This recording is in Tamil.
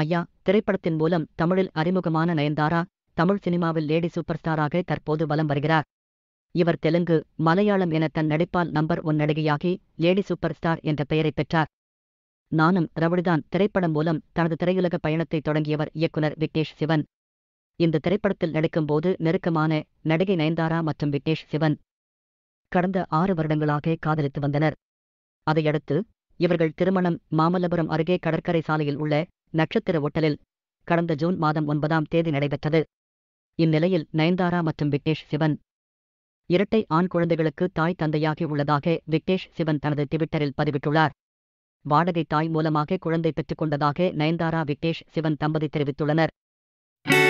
ஐயா திரைப்படத்தின் மூலம் தமிழில் அறிமுகமான நயன்தாரா தமிழ் சினிமாவில் லேடி சூப்பர் ஸ்டாராக தற்போது வலம் வருகிறார் இவர் தெலுங்கு மலையாளம் என தன் நடிப்பால் நம்பர் ஒன் நடிகையாகி லேடி சூப்பர் ஸ்டார் என்ற பெயரை பெற்றார் நானும் ரவுடிதான் திரைப்படம் மூலம் தனது திரையுலக பயணத்தை தொடங்கியவர் இயக்குனர் விக்னேஷ் சிவன் இந்த திரைப்படத்தில் நடிக்கும்போது நெருக்கமான நடிகை நயன்தாரா மற்றும் விக்னேஷ் சிவன் கடந்த ஆறு வருடங்களாக காதலித்து வந்தனர் அதையடுத்து இவர்கள் திருமணம் மாமல்லபுரம் அருகே கடற்கரை சாலையில் உள்ள நட்சத்திர ஓட்டலில் கடந்த ஜூன் மாதம் ஒன்பதாம் தேதி நடைபெற்றது இந்நிலையில் நயன்தாரா மற்றும் விக்னேஷ் சிவன் இரட்டை ஆண் குழந்தைகளுக்கு தாய் தந்தையாகி உள்ளதாக விக்னேஷ் சிவன் தனது ட்விட்டரில் பதிவிட்டுள்ளார் வாடகை தாய் மூலமாக குழந்தை பெற்றுக் கொண்டதாக நயன்தாரா விக்னேஷ் சிவன் தம்பதி தெரிவித்துள்ளனர்